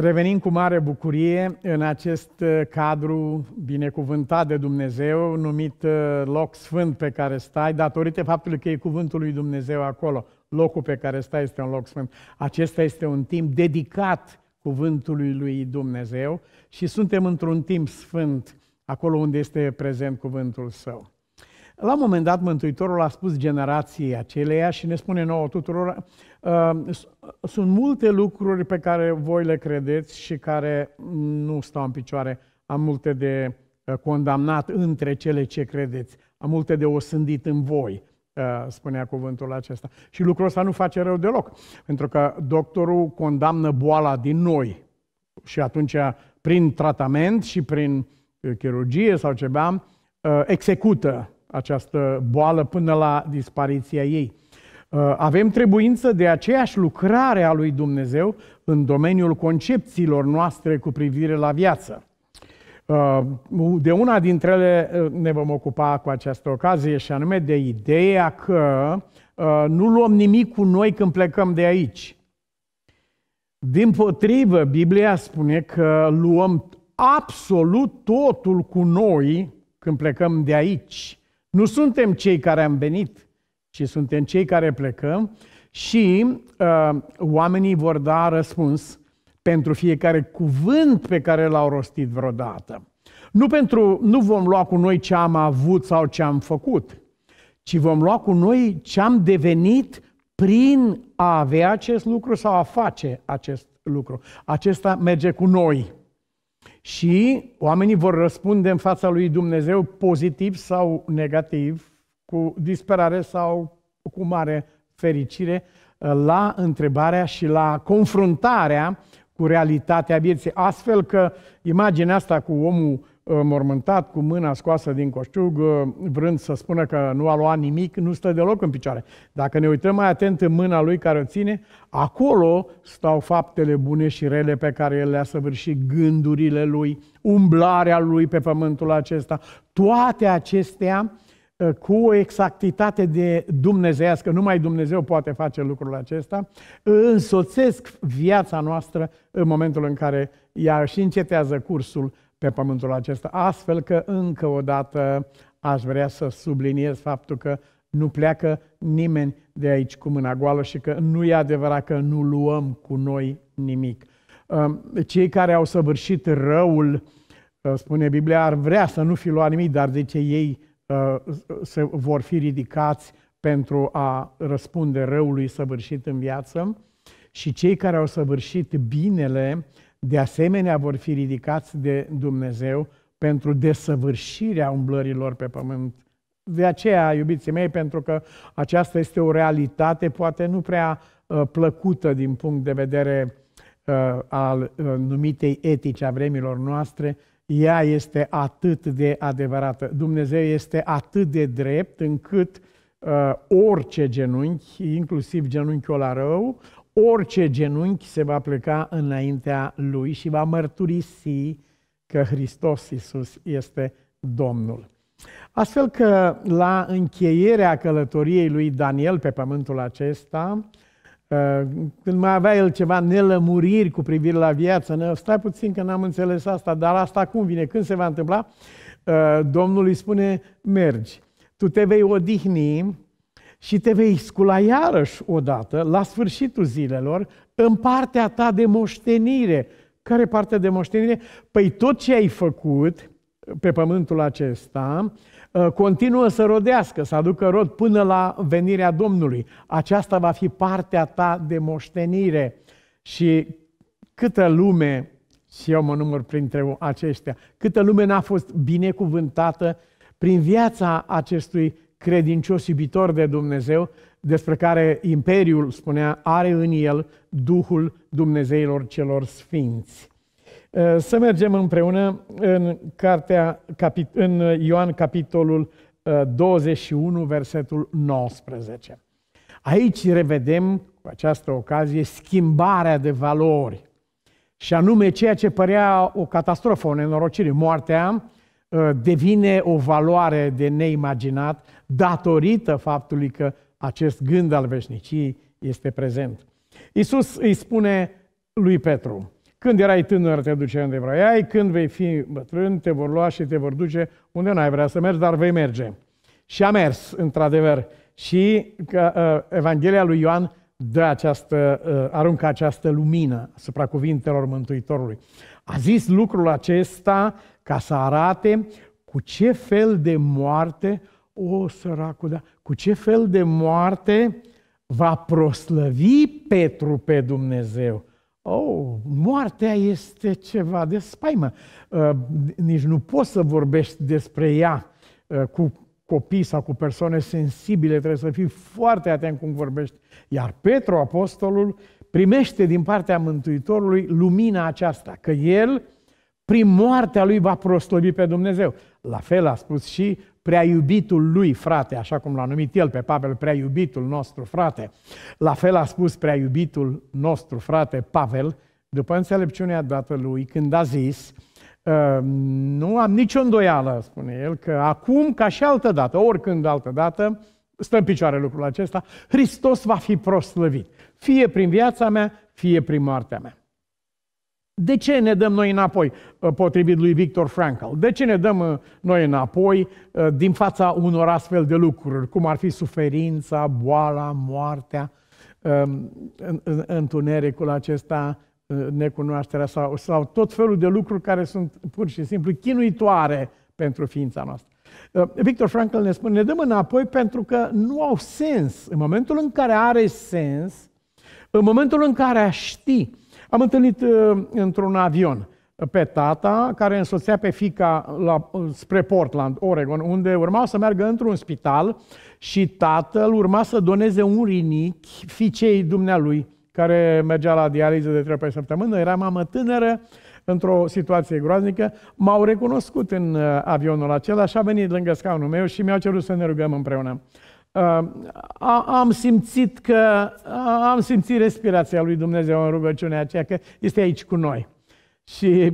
Revenim cu mare bucurie în acest uh, cadru binecuvântat de Dumnezeu, numit uh, loc sfânt pe care stai, datorită faptului că e cuvântul lui Dumnezeu acolo. Locul pe care stai este un loc sfânt. Acesta este un timp dedicat cuvântului lui Dumnezeu și suntem într-un timp sfânt, acolo unde este prezent cuvântul său. La un moment dat, Mântuitorul a spus generației aceleia și ne spune nouă tuturor, Ehm, sunt multe lucruri pe care voi le credeți și care mm, nu stau în picioare. Am multe de eh, condamnat între cele ce credeți. Am multe de osândit în voi, eh, spunea cuvântul acesta. Și lucrul ăsta nu face rău deloc, pentru că doctorul condamnă boala din noi. Și atunci, prin tratament și prin eh, chirurgie sau ceva, execută această boală până la dispariția ei. Uh, avem trebuință de aceeași lucrare a lui Dumnezeu în domeniul concepțiilor noastre cu privire la viață. Uh, de una dintre ele uh, ne vom ocupa cu această ocazie și anume de ideea că nu luăm nimic cu noi când plecăm de aici. Din potrivă, Biblia spune că luăm absolut totul cu noi când plecăm de aici. Nu suntem cei care am venit, ci suntem cei care plecăm și uh, oamenii vor da răspuns pentru fiecare cuvânt pe care l-au rostit vreodată. Nu, pentru, nu vom lua cu noi ce am avut sau ce am făcut, ci vom lua cu noi ce am devenit prin a avea acest lucru sau a face acest lucru. Acesta merge cu noi. Și oamenii vor răspunde în fața lui Dumnezeu pozitiv sau negativ cu disperare sau cu mare fericire uh, la întrebarea și la confruntarea cu realitatea vieții. Astfel că imaginea asta cu omul uh, mormântat, cu mâna scoasă din coșciug, uh, vrând să spună că nu a luat nimic, nu stă deloc în picioare. Dacă ne uităm mai atent în mâna lui care o ține, acolo stau faptele bune și rele pe care el le-a săvârșit, gândurile lui, umblarea lui pe pământul acesta. Toate acestea Eh, cu o exactitate de dumnezeiască, numai Dumnezeu poate face lucrul acesta, însoțesc viața noastră în momentul în care ea și încetează cursul pe pământul acesta. Astfel că, încă o dată, aș vrea să subliniez faptul că nu pleacă nimeni de aici cu mâna goală și că nu e adevărat că nu luăm cu noi nimic. Ehm, cei care au săvârșit răul, eh, spune Biblia, ar vrea să nu fi luat nimic, dar de ce ei Uh, se vor fi ridicați pentru a răspunde răului săvârșit în viață și cei care au săvârșit binele, de asemenea, vor fi ridicați de Dumnezeu pentru desăvârșirea umblărilor pe pământ. De aceea, iubiții mei, pentru că aceasta este o realitate poate nu prea uh, plăcută din punct de vedere uh, al numitei etice a vremilor noastre, ea este atât de adevărată. Dumnezeu este atât de drept încât uh, orice genunchi, inclusiv genunchiul la rău, orice genunchi se va pleca înaintea lui și va mărturisi că Hristos Iisus este Domnul. Astfel că la încheierea călătoriei lui Daniel pe pământul acesta, când mai avea el ceva nelămuriri cu privire la viață, ne, stai puțin că n-am înțeles asta, dar asta cum vine, când se va întâmpla, ă, Domnul îi spune, mergi, tu te vei odihni și te vei scula iarăși odată, la sfârșitul zilelor, în partea ta de moștenire. Care parte de moștenire? Păi tot ce ai făcut pe pământul acesta, uh, Uh, continuă să rodească, să aducă rod până la venirea Domnului. Aceasta va fi partea ta de moștenire. Și câtă lume, și eu mă număr printre aceștia, câtă lume n-a fost binecuvântată prin viața acestui credincios iubitor de Dumnezeu, despre care Imperiul, spunea, are în el Duhul Dumnezeilor celor Sfinți. Eh, să mergem împreună în, cartea, în Ioan capitolul 21, eh, versetul 19. Aici revedem, cu această ocazie, schimbarea de valori. Și anume, ceea ce părea o catastrofă, o nenorocire, moartea, eh, devine o valoare de neimaginat datorită faptului că acest gând al veșniciei este prezent. Iisus îi spune lui Petru, când erai tânăr, te duce unde vrei, când vei fi bătrân, te vor lua și te vor duce unde n-ai vrea să mergi, dar vei merge. Și a mers, într-adevăr. Și că, uh, Evanghelia lui Ioan dă această, uh, aruncă această lumină asupra cuvintelor Mântuitorului. A zis lucrul acesta ca să arate cu ce fel de moarte, o săracul, da, cu ce fel de moarte va proslăvi Petru pe Dumnezeu Oh, moartea este ceva de spaimă. Uh, nici nu poți să vorbești despre ea uh, cu copii sau cu persoane sensibile. Trebuie să fii foarte atent cum vorbești. Iar Petru, apostolul, primește din partea Mântuitorului lumina aceasta, că el, prin moartea lui, va proslăvi pe Dumnezeu. La fel a spus și prea iubitul lui frate, așa cum l-a numit el pe Pavel, prea iubitul nostru frate. La fel a spus prea iubitul nostru frate Pavel, după înțelepciunea dată lui, când a zis, ehm, nu am nicio îndoială, spune el, că acum, ca și altă dată, oricând altă dată, stă în picioare lucrul acesta, Hristos va fi proslăvit, fie prin viața mea, fie prin moartea mea. De ce ne dăm noi înapoi, uh, potrivit lui Victor Frankl? De ce ne dăm uh, noi înapoi uh, din fața unor astfel de lucruri, cum ar fi suferința, boala, moartea, um, întunericul acesta, necunoașterea sau, sau tot felul de lucruri care sunt pur și simplu chinuitoare pentru ființa noastră? Victor Frankl ne spune, ne dăm înapoi pentru că nu au sens. În momentul în care are sens, în momentul în care a ști, am întâlnit uh, într-un avion pe tata, care însoțea pe fica la, spre Portland, Oregon, unde urma să meargă într-un spital și tatăl urma să doneze un rinic fiicei dumnealui, care mergea la dializă de trei pe săptămână, era mamă tânără, într-o situație groaznică, m-au recunoscut în uh, avionul acela și a venit lângă scaunul meu și mi-au cerut să ne rugăm împreună. Um, am simțit că am simțit respirația lui Dumnezeu în rugăciunea aceea, că este aici cu noi. Și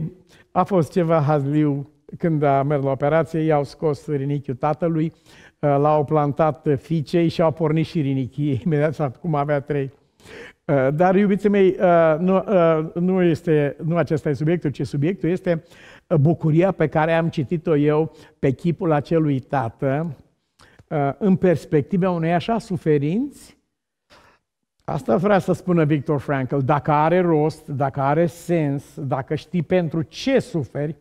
a fost ceva hazliu când a mers la operație, i-au scos rinichiul tatălui, uh, l-au plantat fiicei și au pornit și rinichii, imediat cum avea trei. Uh, dar, iubiții mei, uh, nu, nu, este, nu acesta e subiectul, ci subiectul este bucuria pe care am citit-o eu pe chipul acelui tată, Uh, în perspectiva unei așa suferinți? Asta vrea să spună Victor Frankl. Dacă are rost, dacă are sens, dacă știi pentru ce suferi,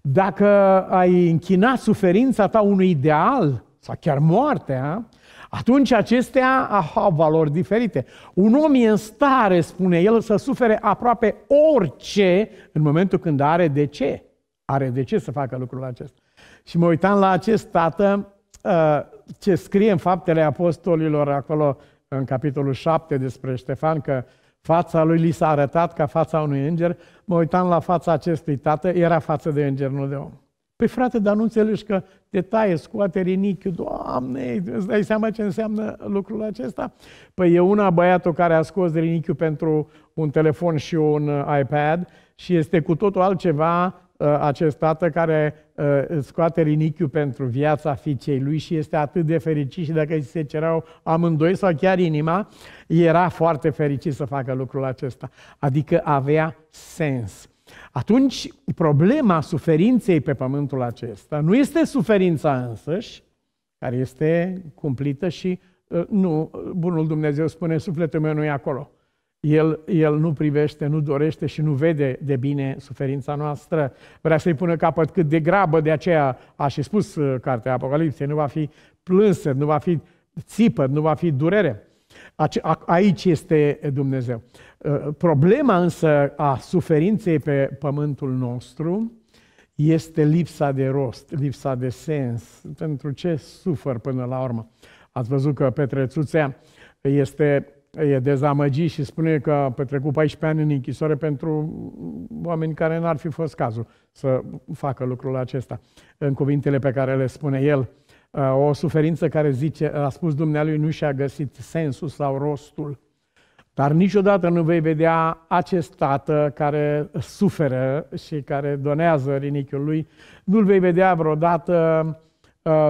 dacă ai închina suferința ta unui ideal sau chiar moartea, atunci acestea au valori diferite. Un om e în stare, spune el, să sufere aproape orice în momentul când are de ce. Are de ce să facă lucrul acesta. Și mă uitam la acest tată Uh, ce scrie în faptele apostolilor acolo în capitolul 7 despre Ștefan, că fața lui li s-a arătat ca fața unui înger, mă uitam la fața acestui tată, era față de înger, nu de om. Păi frate, dar nu înțelegi că te taie, scoate rinichiul, Doamne, îți dai seama ce înseamnă lucrul acesta? Păi e una băiatul care a scos rinichiul pentru un telefon și un uh, iPad și este cu totul altceva uh, acest tată care Uh, scoate rinichiu pentru viața fiicei lui și este atât de fericit și dacă îi se cerau amândoi sau chiar inima, era foarte fericit să facă lucrul acesta. Adică avea sens. Atunci, problema suferinței pe pământul acesta nu este suferința însăși, care este cumplită și uh, nu, uh, bunul Dumnezeu spune, sufletul meu nu e acolo. El, el nu privește, nu dorește și nu vede de bine suferința noastră. Vrea să-i pună capăt cât de grabă, de aceea a și spus uh, cartea Apocalipsei, nu va fi plânsă, nu va fi țipă, nu va fi durere. Aici este Dumnezeu. Uh, problema însă a suferinței pe pământul nostru este lipsa de rost, lipsa de sens. Pentru ce sufăr până la urmă? Ați văzut că Petrețuțea este e dezamăgit și spune că a petrecut 14 ani în închisoare pentru oameni care n-ar fi fost cazul să facă lucrul acesta. În cuvintele pe care le spune el, o suferință care zice, a spus Dumnealui, nu și-a găsit sensul sau rostul. Dar niciodată nu vei vedea acest tată care suferă și care donează rinichiul lui, nu-l vei vedea vreodată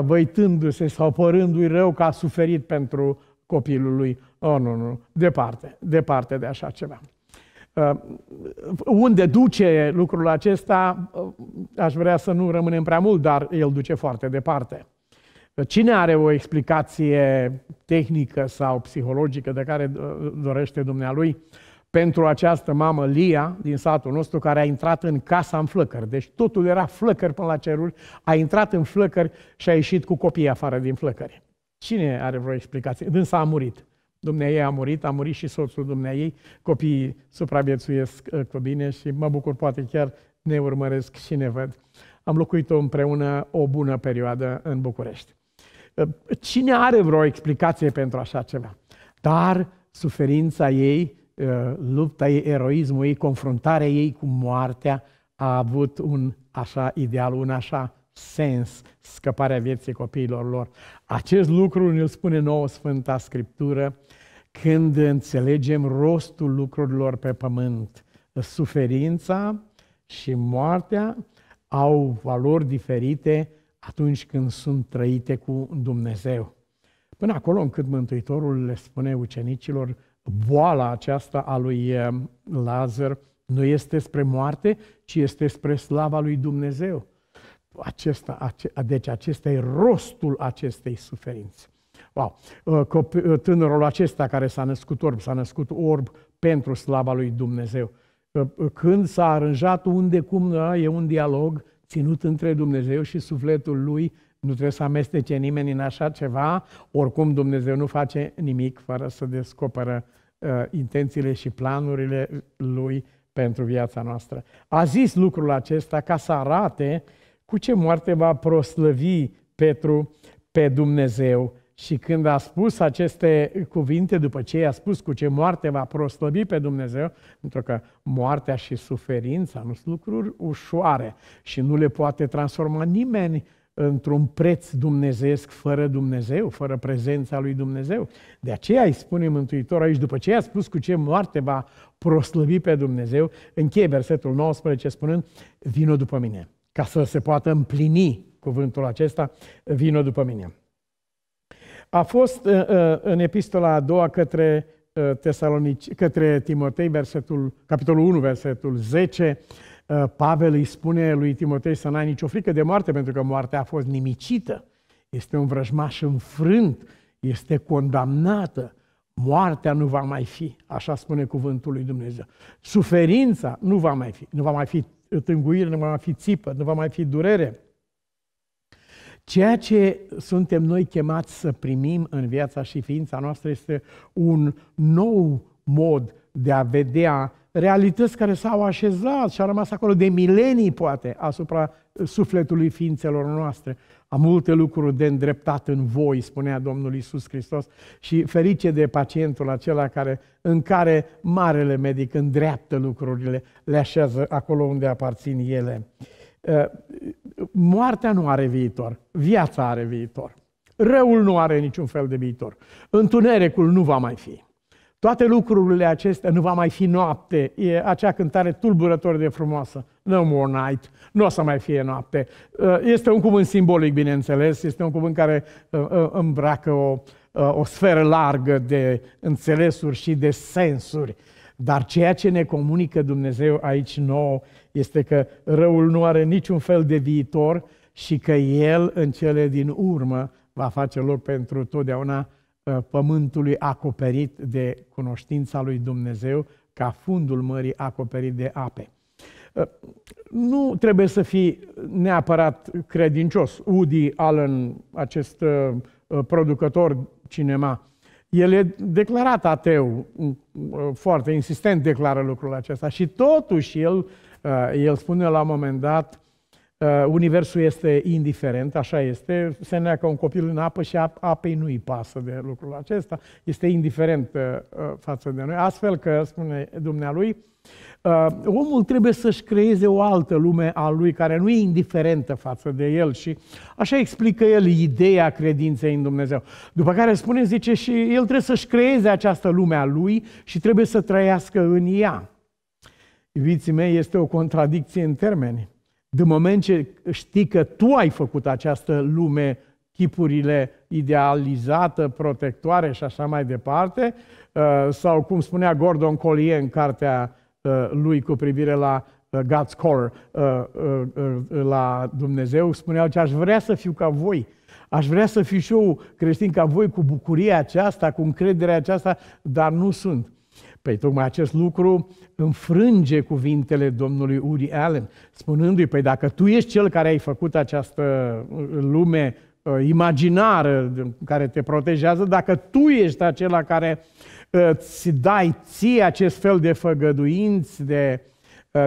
văitându-se sau părându-i rău că a suferit pentru copilul lui. Oh, nu, nu, departe, departe de așa ceva. Uh, unde duce lucrul acesta, uh, aș vrea să nu rămânem prea mult, dar el duce foarte departe. Cine are o explicație tehnică sau psihologică de care uh, dorește dumnealui pentru această mamă Lia din satul nostru care a intrat în casa în flăcări? Deci totul era flăcări până la ceruri, a intrat în flăcări și a ieșit cu copiii afară din flăcări. Cine are vreo explicație? Dânsa a murit. Dumnezeu ei a murit, a murit și soțul dumnea ei, copiii supraviețuiesc uh, cu bine și mă bucur, poate chiar ne urmăresc și ne văd. Am locuit-o împreună o bună perioadă în București. Uh, cine are vreo explicație pentru așa ceva? Dar suferința ei, uh, lupta ei, eroismul ei, confruntarea ei cu moartea a avut un așa ideal, un așa sens scăparea vieții copiilor lor. Acest lucru ne-l spune nouă Sfânta Scriptură când înțelegem rostul lucrurilor pe pământ. Suferința și moartea au valori diferite atunci când sunt trăite cu Dumnezeu. Până acolo încât Mântuitorul le spune ucenicilor, boala aceasta a lui eh, Lazar nu este spre moarte, ci este spre slava lui Dumnezeu. Acesta, ace, deci acesta e rostul acestei suferințe. Wow. Uh, uh, tânărul acesta care s-a născut orb, s-a născut orb pentru slava lui Dumnezeu. Uh, când s-a aranjat unde cum da, e un dialog ținut între Dumnezeu și sufletul lui, nu trebuie să amestece nimeni în așa ceva, oricum Dumnezeu nu face nimic fără să descoperă uh, intențiile și planurile lui pentru viața noastră. A zis lucrul acesta ca să arate uh, cu ce moarte va proslăvi Petru pe Dumnezeu? Și când a spus aceste cuvinte, după ce i-a spus cu ce moarte va proslăbi pe Dumnezeu, pentru că moartea și suferința nu sunt lucruri ușoare și nu le poate transforma nimeni într-un preț dumnezeesc fără Dumnezeu, fără prezența lui Dumnezeu. De aceea îi spune Mântuitor aici, după ce i-a spus cu ce moarte va proslăbi pe Dumnezeu, încheie versetul 19 spunând, vină după mine ca să se poată împlini cuvântul acesta, vină după mine. A fost uh, uh, în epistola a doua către, uh, Tesalonici, către Timotei, versetul, capitolul 1, versetul 10, Pavel îi spune lui Timotei să n-ai nicio frică de moarte, pentru că moartea a fost nimicită. Este un vrăjmaș înfrânt, este condamnată. Moartea nu va mai fi, așa spune cuvântul lui Dumnezeu. Suferința nu va mai fi, nu va mai fi tânguire, nu va mai fi țipă, nu va mai fi durere. Ceea ce suntem noi chemați să primim în viața și ființa noastră este un nou mod de a vedea realități care s-au așezat și au rămas acolo de milenii, poate, asupra uh, sufletului ființelor noastre. Am multe lucruri de îndreptat în voi, spunea Domnul Isus Hristos, și ferice de pacientul acela care, în care marele medic îndreaptă lucrurile, le așează acolo unde aparțin ele. Uh, moartea nu are viitor, viața are viitor. Răul nu are niciun fel de viitor. Întunericul nu va mai fi. Toate lucrurile acestea, nu va mai fi noapte, e acea cântare tulburător de frumoasă. No more night, nu o să mai fie noapte. Uh, este un cuvânt simbolic, bineînțeles, este un cuvânt care uh, uh, îmbracă o, o sferă largă de înțelesuri și de sensuri. Dar ceea ce ne comunică Dumnezeu aici nou este că răul nu are niciun fel de viitor și că El în cele din urmă va face loc pentru totdeauna Uh, pământului acoperit de cunoștința lui Dumnezeu, ca fundul mării acoperit de ape. Uh, nu trebuie să fii neapărat credincios. Woody Allen, acest uh, producător cinema, el e declarat ateu, foarte insistent declară lucrul acesta și totuși el, el spune la un moment dat Uh, universul este indiferent, așa este, se neacă un copil în apă și apei nu-i pasă de lucrul acesta, este indiferent uh, uh, față de noi. Astfel că, spune dumnealui, omul trebuie să-și creeze o altă lume a lui care nu e indiferentă față de el și așa explică el ideea credinței în Dumnezeu. După care spune, zice, și el trebuie să-și creeze această lume a lui și trebuie să trăiască în ea. Iubiții mei, este o contradicție în termeni de moment ce știi că tu ai făcut această lume, chipurile idealizată, protectoare și așa mai departe, uh, sau cum spunea Gordon Collier în cartea uh, lui cu privire la uh, God's Core, la Dumnezeu, spunea că aș vrea să fiu ca voi, aș vrea să fiu și eu creștin ca voi cu bucuria aceasta, cu încrederea aceasta, dar nu sunt. Păi tocmai acest lucru înfrânge cuvintele domnului Uri Allen, spunându-i, păi dacă tu ești cel care ai făcut această uh, lume uh, imaginară care te protejează, dacă tu ești acela care uh, îți dai ție acest fel de făgăduinți, de,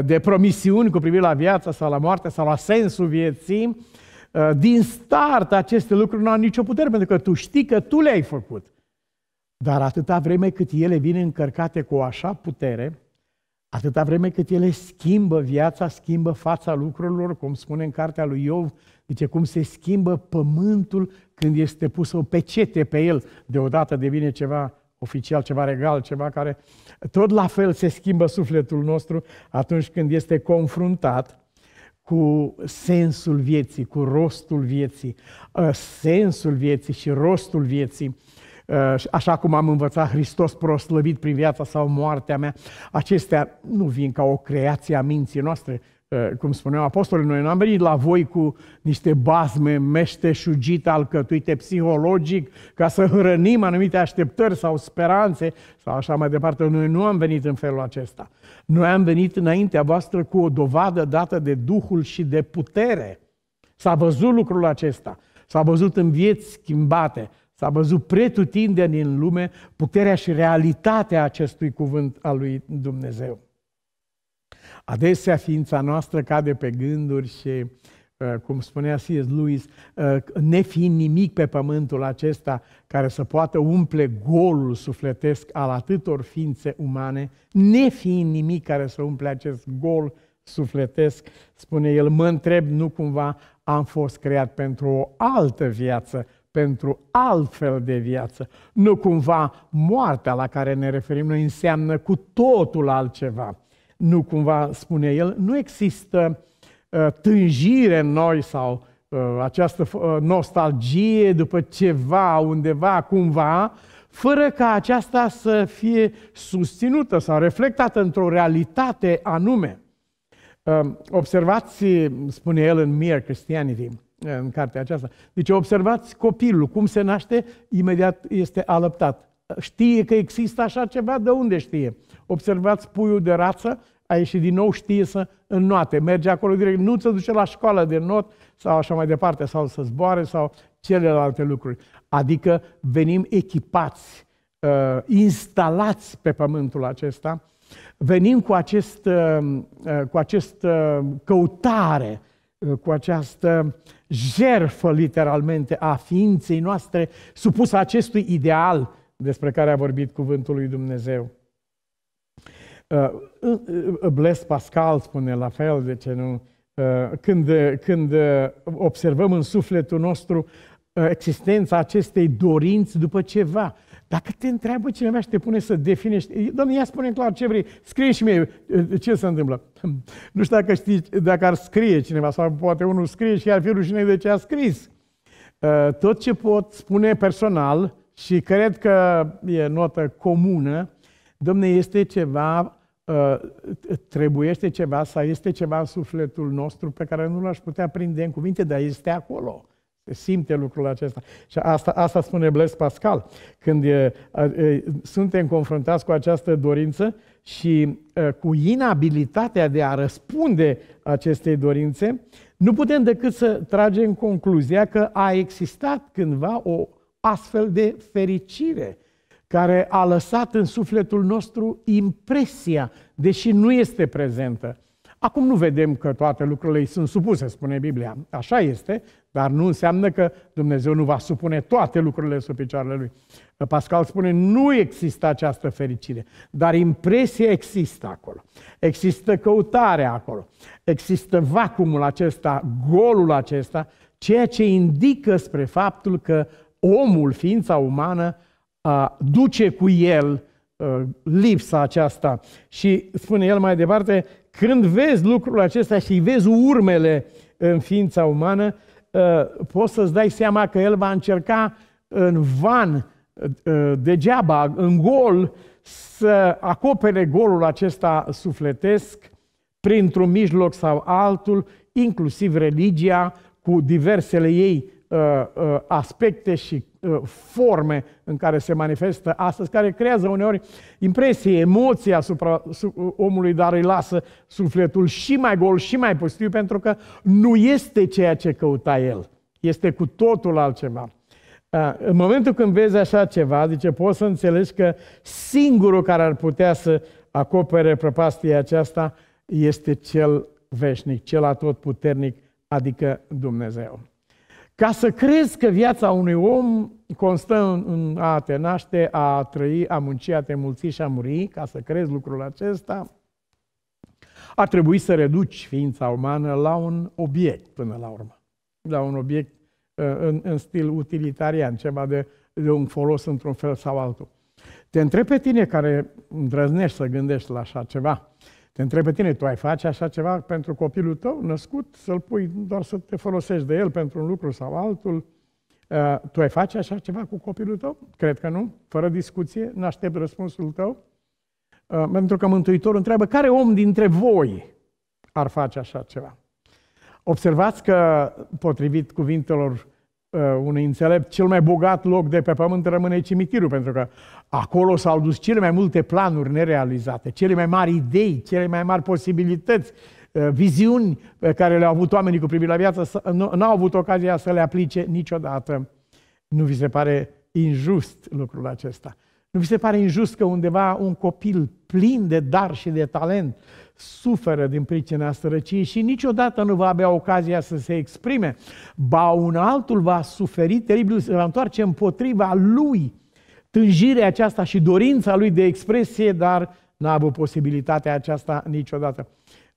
de promisiuni cu privire la viața sau la moarte sau la sensul vieții, din start aceste lucruri nu au nicio putere, pentru că tu știi că tu le-ai făcut. Dar atâta vreme cât ele vin încărcate cu o așa putere, atâta vreme cât ele schimbă viața, schimbă fața lucrurilor, cum spune în cartea lui Iov, zice cum se schimbă pământul când este pus o pecete pe el, deodată devine ceva oficial, ceva regal, ceva care tot la fel se schimbă sufletul nostru atunci când este confruntat cu sensul vieții, cu rostul vieții, ă, sensul vieții și rostul vieții Uh, așa cum am învățat Hristos proslăvit prin viața sau moartea mea, acestea nu vin ca o creație a minții noastre, uh, cum spuneau apostolii, noi n-am venit la voi cu niște bazme meșteșugite, alcătuite psihologic, ca să hrănim anumite așteptări sau speranțe sau așa mai departe. Noi nu am venit în felul acesta. Noi am venit înaintea voastră cu o dovadă dată de Duhul și de putere. S-a văzut lucrul acesta. S-a văzut în vieți schimbate. S-a văzut pretutindeni în lume puterea și realitatea acestui cuvânt al lui Dumnezeu. Adesea ființa noastră cade pe gânduri și, uh, cum spunea C.S. Lewis, uh, nefiind nimic pe pământul acesta care să poată umple golul sufletesc al atâtor ființe umane, nefiind nimic care să umple acest gol sufletesc, spune el, mă întreb, nu cumva am fost creat pentru o altă viață pentru altfel de viață. Nu cumva moartea la care ne referim noi înseamnă cu totul altceva. Nu cumva, spune el, nu există uh, tânjire în noi sau uh, această uh, nostalgie după ceva, undeva, cumva, fără ca aceasta să fie susținută sau reflectată într-o realitate anume. Uh, observați, spune el în Mere Christianity, Eh, în cartea aceasta. Deci observați copilul, cum se naște, imediat este alăptat. Știe că există așa ceva, de unde știe? Observați puiul de rață, a ieșit din nou, știe să înnoate, merge acolo direct, nu se duce la școală de not sau așa mai departe, sau să zboare sau celelalte lucruri. Adică venim echipați, eh, instalați pe pământul acesta, venim cu acest, eh, cu acest căutare, Eh, cu această jerfă, literalmente, a ființei noastre supusă acestui ideal despre care a vorbit cuvântul lui Dumnezeu. Eh, eh, Bles Pascal spune la fel, de ce nu? Când, când observăm în sufletul nostru existența acestei dorinți după ceva, dacă te întreabă cineva și te pune să definești, domnule, ia spune clar ce vrei, scrie și mie ce se întâmplă. Nu știu dacă știi, dacă ar scrie cineva sau poate unul scrie și ar fi rușine de ce a scris. Tot ce pot spune personal și cred că e notă comună, domne, este ceva, trebuiește ceva sau este ceva în sufletul nostru pe care nu l-aș putea prinde în cuvinte, dar este acolo. Se simte lucrul acesta. Și asta, asta spune Blaise Pascal. Când e, e, suntem confruntați cu această dorință și e, cu inabilitatea de a răspunde acestei dorințe, nu putem decât să tragem concluzia că a existat cândva o astfel de fericire care a lăsat în sufletul nostru impresia, deși nu este prezentă. Acum nu vedem că toate lucrurile îi sunt supuse, spune Biblia. Așa este, dar nu înseamnă că Dumnezeu nu va supune toate lucrurile sub picioarele lui. Pascal spune, nu există această fericire, dar impresia există acolo. Există căutarea acolo. Există vacumul acesta, golul acesta, ceea ce indică spre faptul că omul, ființa umană, duce cu el lipsa aceasta. Și spune el mai departe, când vezi lucrul acesta și vezi urmele în ființa umană, uh, poți să-ți dai seama că el va încerca în van, uh, degeaba, în gol, să acopere golul acesta sufletesc printr-un mijloc sau altul, inclusiv religia, cu diversele ei uh, aspecte și Uh, forme în care se manifestă astăzi, care creează uneori impresie, emoția asupra uh, omului, dar îi lasă sufletul și mai gol, și mai pustiu, pentru că nu este ceea ce căuta el. Este cu totul altceva. Uh, în momentul când vezi așa ceva, zice, poți să înțelegi că singurul care ar putea să acopere prăpastia aceasta este cel veșnic, cel atotputernic, adică Dumnezeu. Ca să crezi că viața unui om constă în, a te naște, a trăi, a munci, a te mulți și a muri, ca să crezi lucrul acesta, ar trebui să reduci ființa umană la un obiect până la urmă. La un obiect uh, în, în stil utilitarian, ceva de, de un folos într-un fel sau altul. Te întreb pe tine care îndrăznești să gândești la așa ceva. Te întreb pe tine, tu ai face așa ceva pentru copilul tău născut, să-l pui doar să te folosești de el pentru un lucru sau altul? Uh, tu ai face așa ceva cu copilul tău? Cred că nu, fără discuție, nu aștept răspunsul tău. Uh, pentru că Mântuitorul întreabă, care om dintre voi ar face așa ceva? Observați că, potrivit cuvintelor Uh, unui înțelept, cel mai bogat loc de pe pământ rămâne cimitirul, pentru că acolo s-au dus cele mai multe planuri nerealizate, cele mai mari idei, cele mai mari posibilități, uh, viziuni pe care le-au avut oamenii cu privire la viață, n-au avut ocazia să le aplice niciodată. Nu vi se pare injust lucrul acesta? Nu vi se pare injust că undeva un copil plin de dar și de talent suferă din pricina sărăciei și niciodată nu va avea ocazia să se exprime, ba un altul va suferi teribil, se va întoarce împotriva lui tânjirea aceasta și dorința lui de expresie, dar n-a avut posibilitatea aceasta niciodată.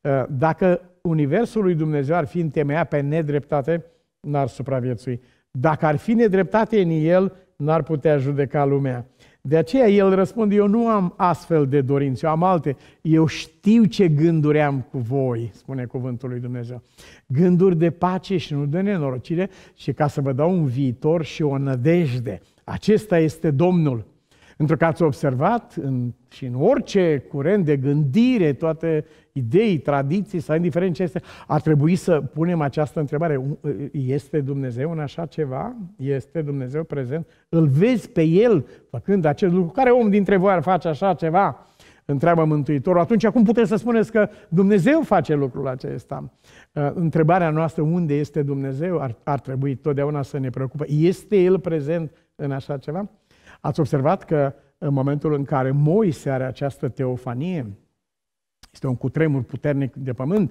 Uh, dacă Universul lui Dumnezeu ar fi întemeiat pe nedreptate, n-ar supraviețui. Dacă ar fi nedreptate în el, n-ar putea judeca lumea. De aceea el răspunde, eu nu am astfel de dorințe, eu am alte. Eu știu ce gânduri am cu voi, spune cuvântul lui Dumnezeu. Gânduri de pace și nu de nenorocire și ca să vă dau un viitor și o nădejde. Acesta este Domnul. Pentru că ați observat în, și în orice curent de gândire, toate idei, tradiții sau indiferent ce este, ar trebui să punem această întrebare. Este Dumnezeu în așa ceva? Este Dumnezeu prezent? Îl vezi pe El făcând acest lucru? Care om dintre voi ar face așa ceva? Întreabă Mântuitorul. Atunci acum puteți să spuneți că Dumnezeu face lucrul acesta? Uh, întrebarea noastră unde este Dumnezeu ar, ar trebui totdeauna să ne preocupă. Este El prezent în așa ceva? Ați observat că în momentul în care Moise are această teofanie, este un cutremur puternic de pământ.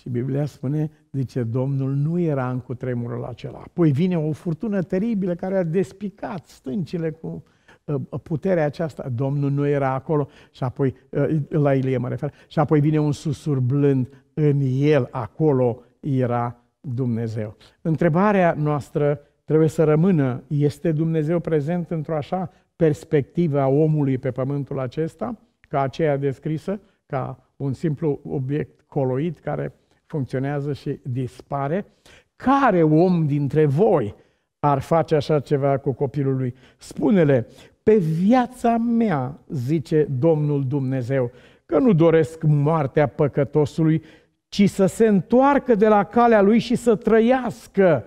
Și Biblia spune, zice, Domnul nu era în cutremurul acela. Apoi vine o furtună teribilă care a despicat stâncile cu uh, uh, puterea aceasta. Domnul nu era acolo și apoi, uh, la Ilie mă refer, și apoi vine un susur blând, în el acolo era Dumnezeu. Întrebarea noastră trebuie să rămână, este Dumnezeu prezent într-o așa perspectivă a omului pe pământul acesta, ca aceea descrisă, ca un simplu obiect coloid care funcționează și dispare. Care om dintre voi ar face așa ceva cu copilul lui? Spune-le, pe viața mea, zice Domnul Dumnezeu, că nu doresc moartea păcătosului, ci să se întoarcă de la calea lui și să trăiască.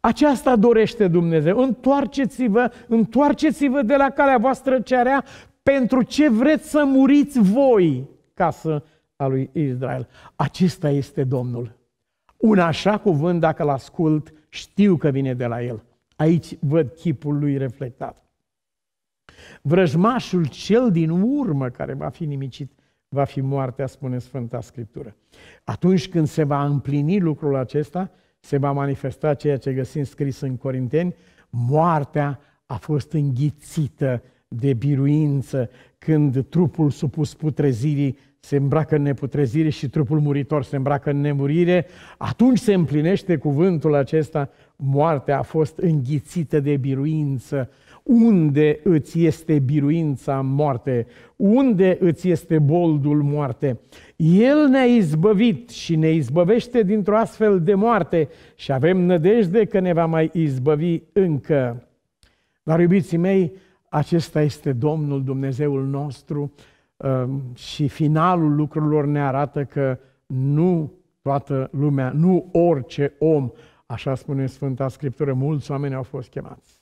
Aceasta dorește Dumnezeu. Întoarceți-vă, întoarceți-vă de la calea voastră cearea pentru ce vreți să muriți voi casă a lui Israel. Acesta este Domnul. Un așa cuvânt, dacă îl ascult, știu că vine de la el. Aici văd chipul lui reflectat. Vrăjmașul cel din urmă care va fi nimicit va fi moartea, spune Sfânta Scriptură. Atunci când se va împlini lucrul acesta, se va manifesta ceea ce găsim scris în Corinteni, moartea a fost înghițită de biruință când trupul supus putrezirii se îmbracă în neputrezire și trupul muritor se îmbracă în nemurire, atunci se împlinește cuvântul acesta, moartea a fost înghițită de biruință. Unde îți este biruința moarte? Unde îți este boldul moarte? El ne-a izbăvit și ne izbăvește dintr-o astfel de moarte și avem nădejde că ne va mai izbăvi încă. Dar, iubiții mei, acesta este Domnul Dumnezeul nostru, Ehm, și finalul lucrurilor ne arată că nu toată lumea, nu orice om, așa spune Sfânta Scriptură, mulți oameni au fost chemați,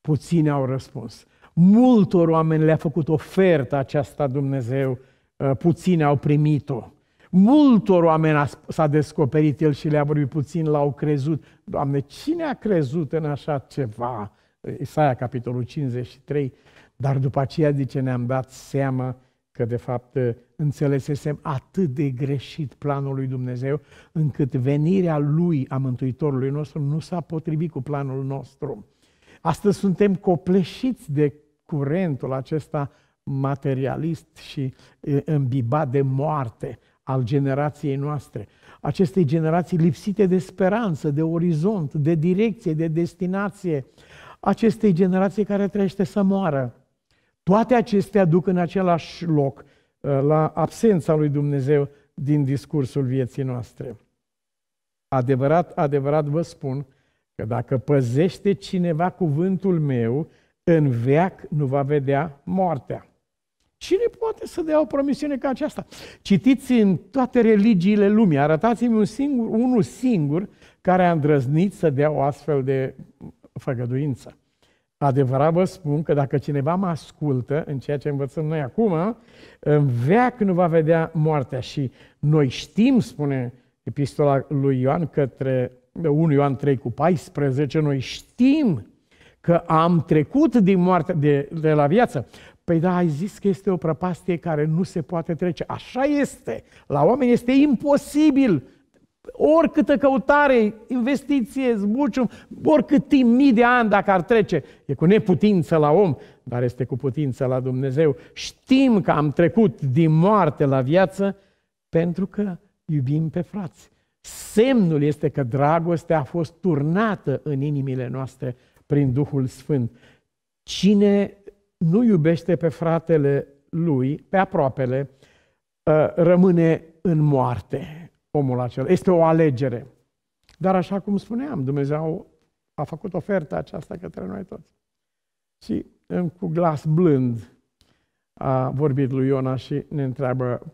puțini au răspuns. Multor oameni le-a făcut oferta aceasta Dumnezeu, ehm, puțini au primit-o. Multor oameni s-a descoperit el și le-a vorbit puțin, l-au crezut. Doamne, cine a crezut în așa ceva? Isaia, capitolul 53. Dar după aceea, zice, ne-am dat seama că de fapt ă, înțelesesem atât de greșit planul lui Dumnezeu, încât venirea lui, a Mântuitorului nostru, nu s-a potrivit cu planul nostru. Astăzi suntem copleșiți de curentul acesta materialist și îmbibat de moarte al generației noastre, acestei generații lipsite de speranță, de orizont, de direcție, de destinație, acestei generații care trăiește să moară toate acestea duc în același loc uh, la absența lui Dumnezeu din discursul vieții noastre. Adevărat, adevărat vă spun că dacă păzește cineva cuvântul meu, în veac nu va vedea moartea. Cine poate să dea o promisiune ca aceasta? Citiți în toate religiile lumii, arătați-mi un singur, unul singur care a îndrăznit să dea o astfel de făgăduință. Adevărat vă spun că dacă cineva mă ascultă în ceea ce învățăm noi acum, în veac nu va vedea moartea. Și noi știm, spune epistola lui Ioan către 1 Ioan 3 cu 14, noi știm că am trecut din moarte de, de la viață. Păi da, ai zis că este o prăpastie care nu se poate trece. Așa este. La oameni este imposibil oricâtă căutare, investiție, zbucium, oricât timp mii de ani dacă ar trece, e cu neputință la om, dar este cu putință la Dumnezeu. Știm că am trecut din moarte la viață pentru că iubim pe frați. Semnul este că dragostea a fost turnată în inimile noastre prin Duhul Sfânt. Cine nu iubește pe fratele lui, pe aproapele, ă, rămâne în moarte omul acela. Este o alegere. Dar așa cum spuneam, Dumnezeu a făcut oferta aceasta către noi toți. Și cu glas blând a vorbit lui Iona și ne întreabă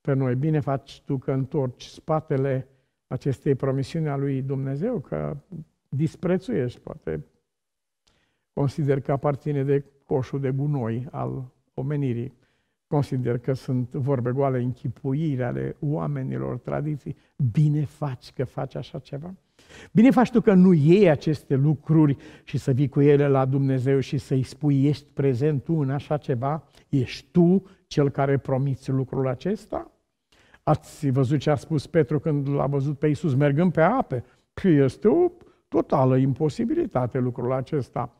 pe noi, bine faci tu că întorci spatele acestei promisiuni a lui Dumnezeu, că disprețuiești, poate consider că aparține de coșul de gunoi al omenirii. Consider că sunt vorbe goale, închipuiri ale oamenilor, tradiții. Bine faci că faci așa ceva. Bine faci tu că nu iei aceste lucruri și să vii cu ele la Dumnezeu și să-i spui, ești prezent tu în așa ceva? Ești tu cel care promiți lucrul acesta? Ați văzut ce a spus Petru când l-a văzut pe Iisus mergând pe ape? Că este o totală imposibilitate lucrul acesta.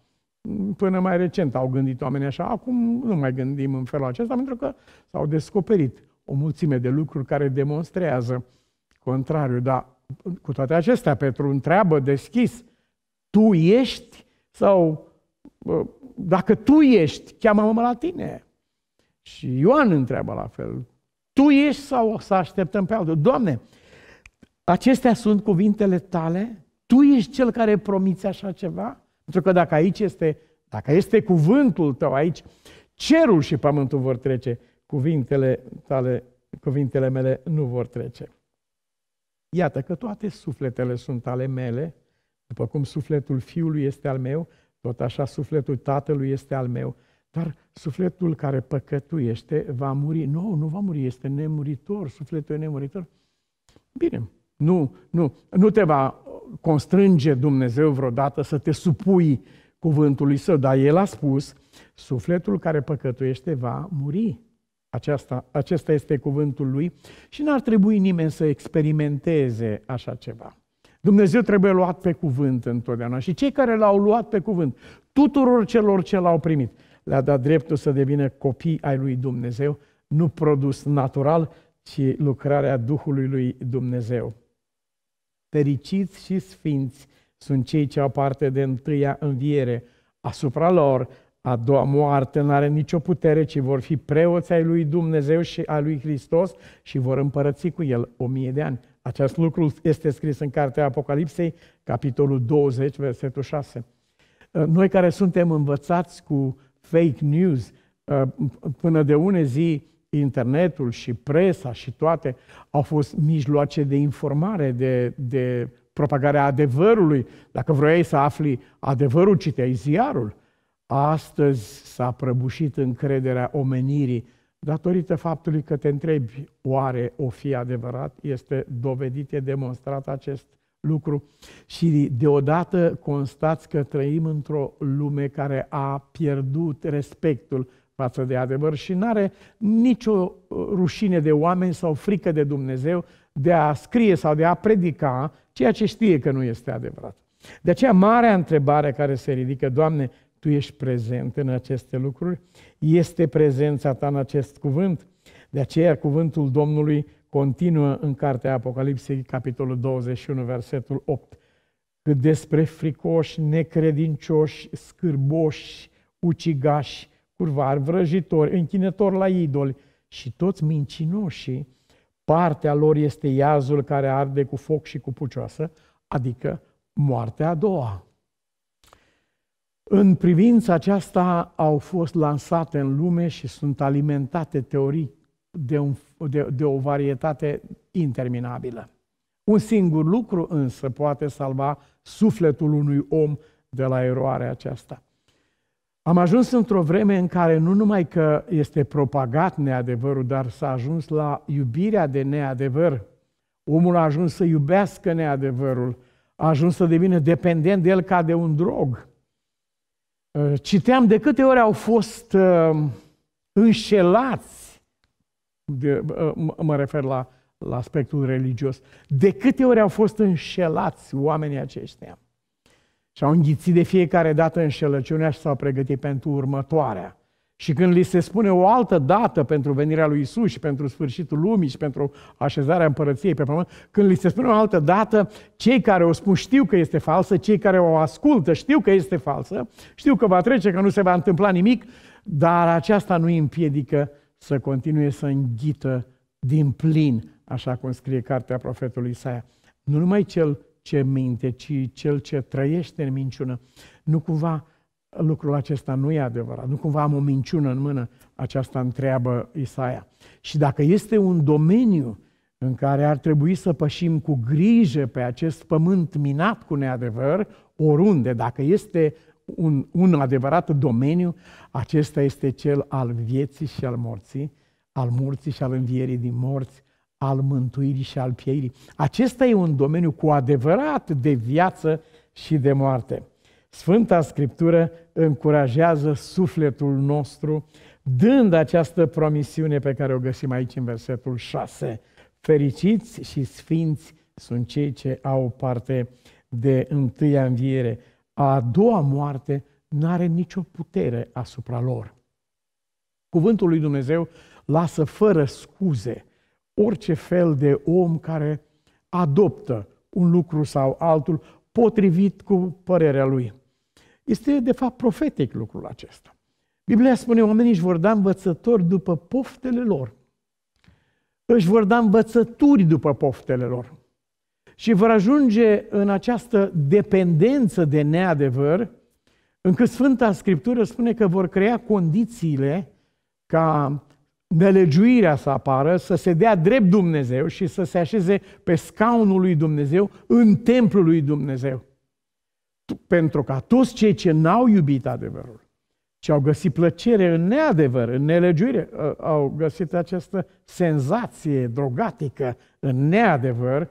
Până mai recent au gândit oamenii așa, acum nu mai gândim în felul acesta, pentru că s-au descoperit o mulțime de lucruri care demonstrează contrariul. Dar cu toate acestea, Petru întreabă deschis, tu ești sau dacă tu ești, cheamă-mă la tine. Și Ioan întreabă la fel, tu ești sau o să așteptăm pe altul? Doamne, acestea sunt cuvintele tale? Tu ești cel care promiți așa ceva? Pentru că dacă aici este, dacă este cuvântul tău aici, cerul și pământul vor trece, cuvintele tale, cuvintele mele nu vor trece. Iată că toate sufletele sunt ale mele, după cum sufletul fiului este al meu, tot așa sufletul tatălui este al meu, dar sufletul care păcătuiește va muri. Nu, nu va muri, este nemuritor, sufletul e nemuritor. Bine, nu, nu, nu te va constrânge Dumnezeu vreodată să te supui cuvântului său, dar el a spus, sufletul care păcătuiește va muri. Aceasta, acesta este cuvântul lui și n-ar trebui nimeni să experimenteze așa ceva. Dumnezeu trebuie luat pe cuvânt întotdeauna și cei care l-au luat pe cuvânt, tuturor celor ce l-au primit, le-a dat dreptul să devină copii ai lui Dumnezeu, nu produs natural, ci lucrarea Duhului lui Dumnezeu fericiți și sfinți sunt cei ce au parte de întâia înviere. Asupra lor, a doua moarte nu are nicio putere, ci vor fi preoți ai lui Dumnezeu și a lui Hristos și vor împărăți cu el o mie de ani. Acest lucru este scris în cartea Apocalipsei, capitolul 20, versetul 6. Uh, noi care suntem învățați cu fake news, uh, până de une zi internetul și presa și toate au fost mijloace de informare, de, de propagarea adevărului. Dacă vroiai să afli adevărul, citeai ziarul. Astăzi s-a prăbușit încrederea omenirii datorită faptului că te întrebi oare o fi adevărat, este dovedit, e demonstrat acest lucru și deodată constați că trăim într-o lume care a pierdut respectul față de adevăr și nu are nicio uh, rușine de oameni sau frică de Dumnezeu de a scrie sau de a predica ceea ce știe că nu este adevărat. De aceea, marea întrebare care se ridică, Doamne, Tu ești prezent în aceste lucruri? Este prezența Ta în acest cuvânt? De aceea, cuvântul Domnului continuă în cartea Apocalipsei, capitolul 21, versetul 8. Cât despre fricoși, necredincioși, scârboși, ucigași, curvari, vrăjitori, închinători la idoli și toți mincinoșii, partea lor este iazul care arde cu foc și cu pucioasă, adică moartea a doua. În privința aceasta au fost lansate în lume și sunt alimentate teorii de, un, de, de o varietate interminabilă. Un singur lucru însă poate salva sufletul unui om de la eroarea aceasta. Am ajuns într-o vreme în care nu numai că este propagat neadevărul, dar s-a ajuns la iubirea de neadevăr. Omul a ajuns să iubească neadevărul, a ajuns să devină dependent de el ca de un drog. Ă, citeam de câte ori au fost ă, înșelați, de, ă, mă refer la, la aspectul religios, de câte ori au fost înșelați oamenii aceștia. Și-au înghițit de fiecare dată înșelăciunea și s-au pregătit pentru următoarea. Și când li se spune o altă dată pentru venirea lui Isus și pentru sfârșitul lumii și pentru așezarea împărăției pe pământ, când li se spune o altă dată, cei care o spun știu că este falsă, cei care o ascultă știu că este falsă, știu că va trece, că nu se va întâmpla nimic, dar aceasta nu îi împiedică să continue să înghită din plin, așa cum scrie cartea profetului Isaia. Nu numai cel ce minte, ci cel ce trăiește în minciună. Nu cumva lucrul acesta nu e adevărat, nu cumva am o minciună în mână, aceasta întreabă Isaia. Și dacă este un domeniu în care ar trebui să pășim cu grijă pe acest pământ minat cu neadevăr, oriunde, dacă este un, un adevărat domeniu, acesta este cel al vieții și al morții, al morții și al învierii din morți, al mântuirii și al pieirii. Acesta e un domeniu cu adevărat de viață și de moarte. Sfânta Scriptură încurajează sufletul nostru, dând această promisiune pe care o găsim aici în versetul 6. Fericiți și sfinți sunt cei ce au parte de întâia înviere. A doua moarte nu are nicio putere asupra lor. Cuvântul lui Dumnezeu lasă fără scuze orice fel de om care adoptă un lucru sau altul potrivit cu părerea lui. Este, de fapt, profetic lucrul acesta. Biblia spune, oamenii își vor da învățători după poftele lor. Își vor da învățături după poftele lor. Și vor ajunge în această dependență de neadevăr, încât Sfânta Scriptură spune că vor crea condițiile ca nelegiuirea să apară, să se dea drept Dumnezeu și să se așeze pe scaunul lui Dumnezeu în templul lui Dumnezeu. Pentru ca toți cei ce n-au iubit adevărul, ce au găsit plăcere în neadevăr, în nelegiuire, ă, au găsit această senzație drogatică în neadevăr,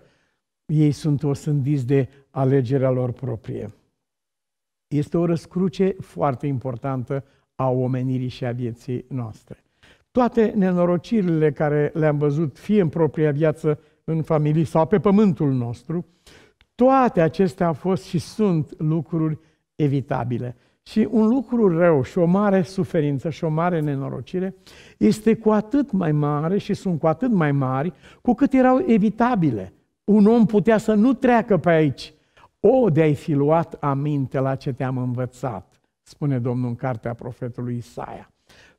ei sunt osândiți de alegerea lor proprie. Este o răscruce foarte importantă a omenirii și a vieții noastre toate nenorocirile care le-am văzut, fie în propria viață, în familie sau pe pământul nostru, toate acestea au fost și sunt lucruri evitabile. Și un lucru rău și o mare suferință și o mare nenorocire este cu atât mai mare și sunt cu atât mai mari cu cât erau evitabile. Un om putea să nu treacă pe aici. O, de-ai fi luat aminte la ce te-am învățat, spune Domnul în cartea profetului Isaia.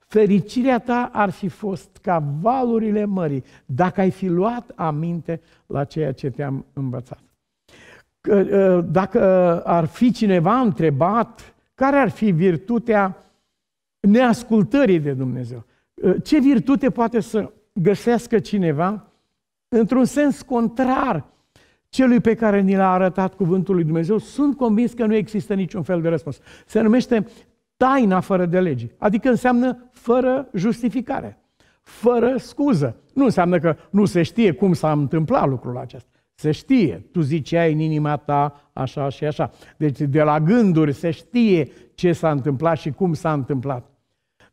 Fericirea ta ar fi fost ca valurile mării, dacă ai fi luat aminte la ceea ce te-am învățat. Ă, dacă ar fi cineva întrebat care ar fi virtutea neascultării de Dumnezeu, ă, ce virtute poate să găsească cineva într-un sens contrar celui pe care ni l-a arătat cuvântul lui Dumnezeu, sunt convins că nu există niciun fel de răspuns. Se numește taina fără de lege, adică înseamnă fără justificare, fără scuză. Nu înseamnă că nu se știe cum s-a întâmplat lucrul acesta. Se știe, tu ziceai în inima ta așa și așa. Deci de la gânduri se știe ce s-a întâmplat și cum s-a întâmplat.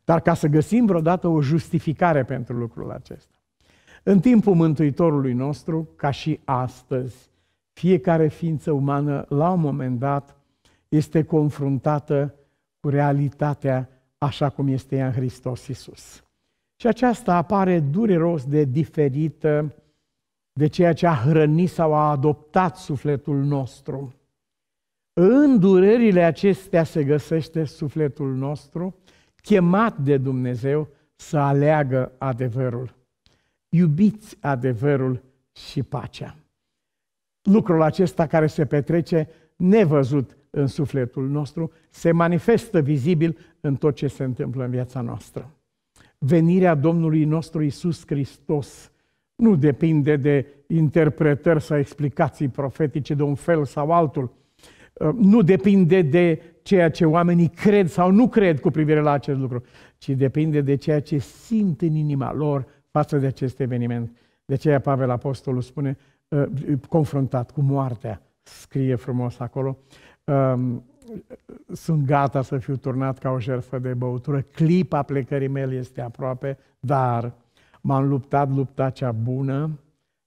Dar ca să găsim vreodată o justificare pentru lucrul acesta. În timpul Mântuitorului nostru, ca și astăzi, fiecare ființă umană la un moment dat este confruntată cu realitatea așa cum este ea în Hristos Isus. Și aceasta apare dureros de diferită uh, de ceea ce a hrănit sau a adoptat sufletul nostru. În durerile acestea se găsește sufletul nostru, chemat de Dumnezeu să aleagă adevărul. Iubiți adevărul și pacea. Lucrul acesta care se petrece nevăzut în sufletul nostru, se manifestă vizibil în tot ce se întâmplă în viața noastră. Venirea Domnului nostru Isus Hristos nu depinde de interpretări sau explicații profetice de un fel sau altul. Uh, nu depinde de ceea ce oamenii cred sau nu cred cu privire la acest lucru, ci depinde de ceea ce simt în inima lor față de acest eveniment. De aceea Pavel Apostolul spune, uh, confruntat cu moartea, scrie frumos acolo, um, sunt gata să fiu turnat ca o jertfă de băutură, clipa plecării mele este aproape, dar m-am luptat lupta cea bună,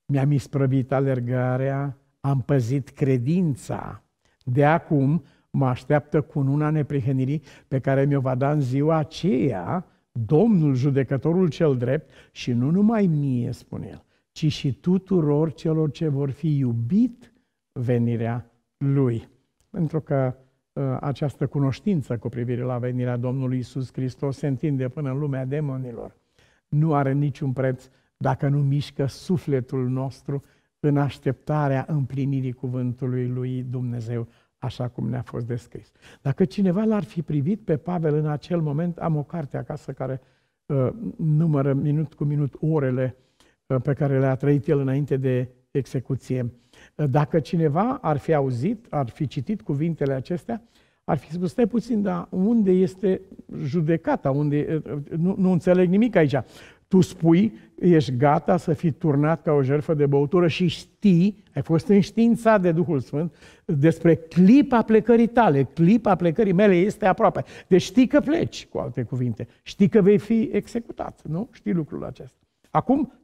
mi-am isprăvit alergarea, am păzit credința. De acum mă așteaptă cu una neprihănirii pe care mi-o va da în ziua aceea Domnul, judecătorul cel drept, și nu numai mie, spune el, ci și tuturor celor ce vor fi iubit venirea lui pentru că ă, această cunoștință cu privire la venirea Domnului Isus Hristos se întinde până în lumea demonilor. Nu are niciun preț dacă nu mișcă sufletul nostru în așteptarea împlinirii cuvântului lui Dumnezeu, așa cum ne-a fost descris. Dacă cineva l-ar fi privit pe Pavel în acel moment, am o carte acasă care uh, numără minut cu minut orele uh, pe care le-a trăit el înainte de execuție. Dacă cineva ar fi auzit, ar fi citit cuvintele acestea, ar fi spus, stai puțin, dar unde este judecata? Unde, nu, nu înțeleg nimic aici. Tu spui, ești gata să fii turnat ca o jertfă de băutură și știi, ai fost înștiințat de Duhul Sfânt despre clipa plecării tale, clipa plecării mele este aproape. Deci știi că pleci, cu alte cuvinte. Știi că vei fi executat, nu? Știi lucrul acesta. Acum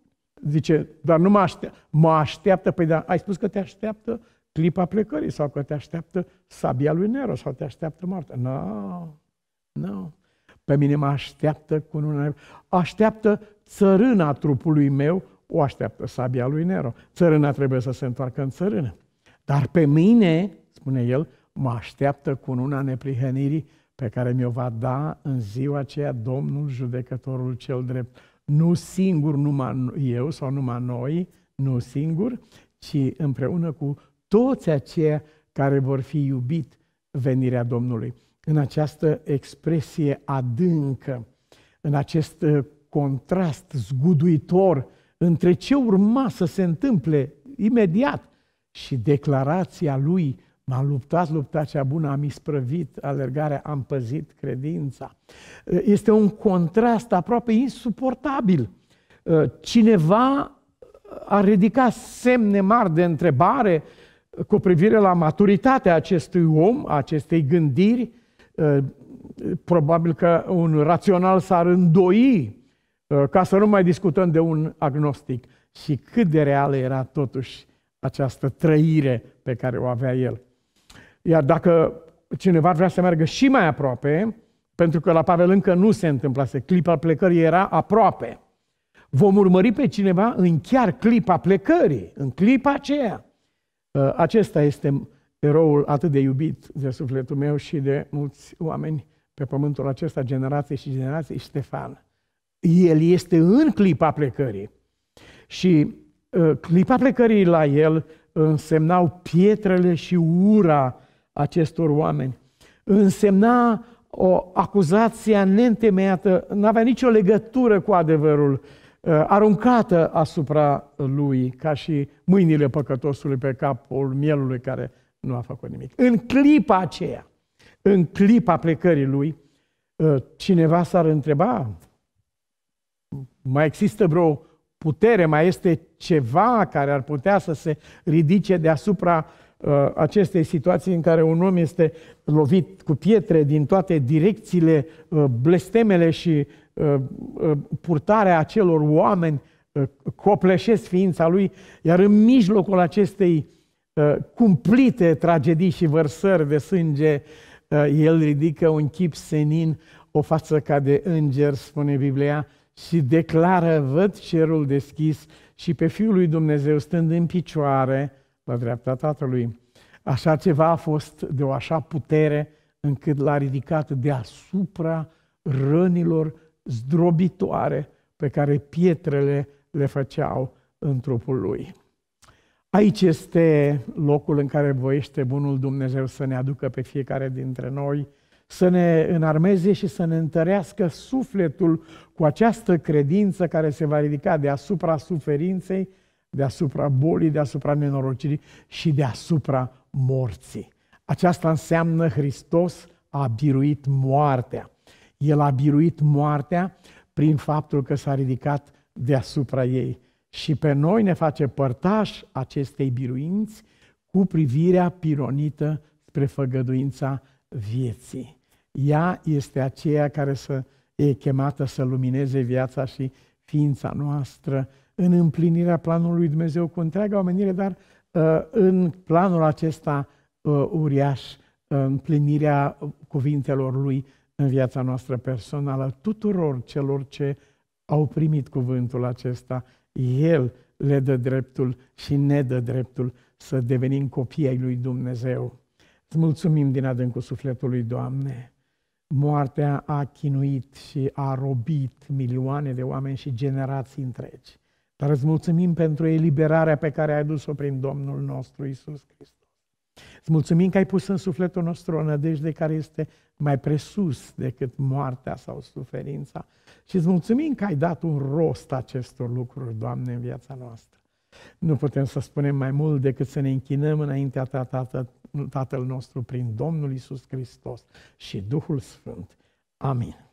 Zice, dar nu mă așteaptă. Mă așteaptă, păi da, ai spus că te așteaptă clipa plecării sau că te așteaptă sabia lui Nero sau te așteaptă moartea. Nu, no, nu. No. Pe mine mă așteaptă cu un Așteaptă țărâna trupului meu, o așteaptă sabia lui Nero. Țărâna trebuie să se întoarcă în țărână. Dar pe mine, spune el, mă așteaptă cu una neprihănirii pe care mi-o va da în ziua aceea Domnul Judecătorul cel drept. Nu singur numai eu sau numai noi, nu singur, ci împreună cu toți aceia care vor fi iubit venirea Domnului. În această expresie adâncă, în acest uh, contrast zguduitor între ce urma să se întâmple imediat și declarația lui M-am luptat, lupta cea bună, am isprăvit alergarea, am păzit credința. Este un contrast aproape insuportabil. Cineva a ridicat semne mari de întrebare cu privire la maturitatea acestui om, acestei gândiri. Probabil că un rațional s-ar îndoi ca să nu mai discutăm de un agnostic. Și cât de reală era totuși această trăire pe care o avea el. Iar dacă cineva vrea să meargă și mai aproape, pentru că la Pavel încă nu se întâmplase, clipa plecării era aproape. Vom urmări pe cineva în chiar clipa plecării, în clipa aceea. Ă, acesta este eroul atât de iubit de sufletul meu și de mulți oameni pe pământul acesta, generație și generație, Ștefan. El este în clipa plecării. Și ă, clipa plecării la el însemnau pietrele și ura acestor oameni. Însemna o acuzație neîntemeiată, nu avea nicio legătură cu adevărul, uh, aruncată asupra lui, ca și mâinile păcătosului pe capul mielului care nu a făcut nimic. În clipa aceea, în clipa plecării lui, uh, cineva s-ar întreba, mai există vreo putere, mai este ceva care ar putea să se ridice deasupra uh, Uh, acestei situații în care un om este lovit cu pietre din toate direcțiile, uh, blestemele și uh, purtarea acelor oameni copleșesc ființa lui, iar în mijlocul acestei cumplite tragedii și vărsări de sânge, el ridică un chip senin, o față ca de înger, spune Biblia, și declară, văd cerul deschis și pe Fiul lui Dumnezeu stând în picioare, la dreapta Tatălui. Așa ceva a fost de o așa putere încât l-a ridicat deasupra rănilor zdrobitoare pe care pietrele le făceau în trupul lui. Aici este locul în care voiește Bunul Dumnezeu să ne aducă pe fiecare dintre noi, să ne înarmeze și să ne întărească sufletul cu această credință care se va ridica deasupra suferinței, deasupra bolii, deasupra nenorocirii și deasupra morții. Aceasta înseamnă Hristos a biruit moartea. El a biruit moartea prin faptul că s-a ridicat deasupra ei. Și pe noi ne face părtaș acestei biruinți cu privirea pironită spre făgăduința vieții. Ea este aceea care să, e chemată să lumineze viața și ființa noastră, în împlinirea planului lui Dumnezeu cu întreaga omenire, dar uh, în planul acesta uh, uriaș, uh, împlinirea cuvintelor lui în viața noastră personală, tuturor celor ce au primit cuvântul acesta, El le dă dreptul și ne dă dreptul să devenim copii ai lui Dumnezeu. Îți mulțumim din adâncul sufletului, Doamne! Moartea a chinuit și a robit milioane de oameni și generații întregi. Dar îți mulțumim pentru eliberarea pe care ai adus-o prin Domnul nostru Isus Hristos. Îți mulțumim că ai pus în sufletul nostru o nădejde care este mai presus decât moartea sau suferința. Și îți mulțumim că ai dat un rost acestor lucruri, Doamne, în viața noastră. Nu putem să spunem mai mult decât să ne închinăm înaintea ta, Tată, Tatăl nostru, prin Domnul Isus Hristos și Duhul Sfânt. Amin.